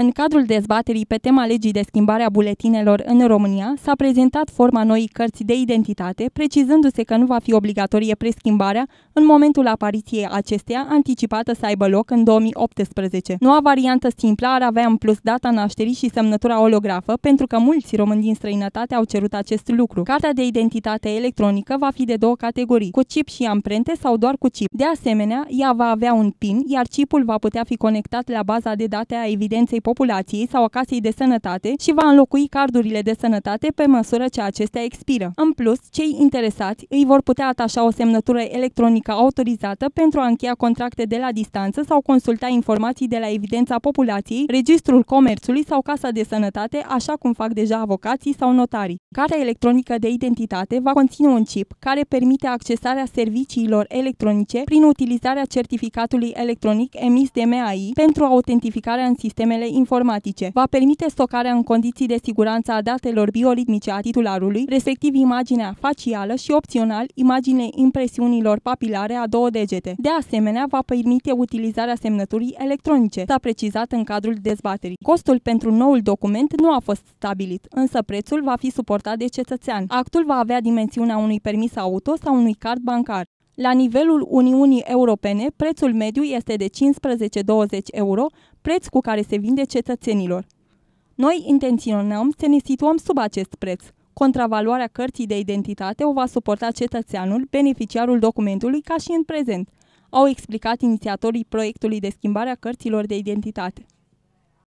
În cadrul dezbaterii pe tema legii de schimbare a buletinelor în România, s-a prezentat forma noii cărți de identitate, precizându-se că nu va fi obligatorie preschimbarea în momentul apariției acesteia, anticipată să aibă loc în 2018. Noua variantă simplă ar avea în plus data nașterii și semnătura holografă, pentru că mulți români din străinătate au cerut acest lucru. Cartea de identitate electronică va fi de două categorii, cu chip și amprente sau doar cu chip. De asemenea, ea va avea un PIN, iar chipul va putea fi conectat la baza de date a evidenței populației sau a casei de sănătate și va înlocui cardurile de sănătate pe măsură ce acestea expiră. În plus, cei interesați îi vor putea atașa o semnătură electronică autorizată pentru a încheia contracte de la distanță sau consulta informații de la evidența populației, registrul comerțului sau casa de sănătate, așa cum fac deja avocații sau notarii. Cartea electronică de identitate va conține un chip care permite accesarea serviciilor electronice prin utilizarea certificatului electronic emis de MAI pentru autentificarea în sistemele informatice. Va permite stocarea în condiții de siguranță a datelor bioritmice a titularului, respectiv imaginea facială și opțional imagine impresiunilor papilare a două degete. De asemenea, va permite utilizarea semnăturii electronice, s-a precizat în cadrul dezbaterii. Costul pentru noul document nu a fost stabilit, însă prețul va fi suportat de cetățean. Actul va avea dimensiunea unui permis auto sau unui card bancar. La nivelul Uniunii Europene, prețul mediu este de 15-20 euro, preț cu care se vinde cetățenilor. Noi intenționăm să ne situăm sub acest preț. Contravaloarea cărții de identitate o va suporta cetățeanul, beneficiarul documentului, ca și în prezent, au explicat inițiatorii proiectului de schimbare a cărților de identitate.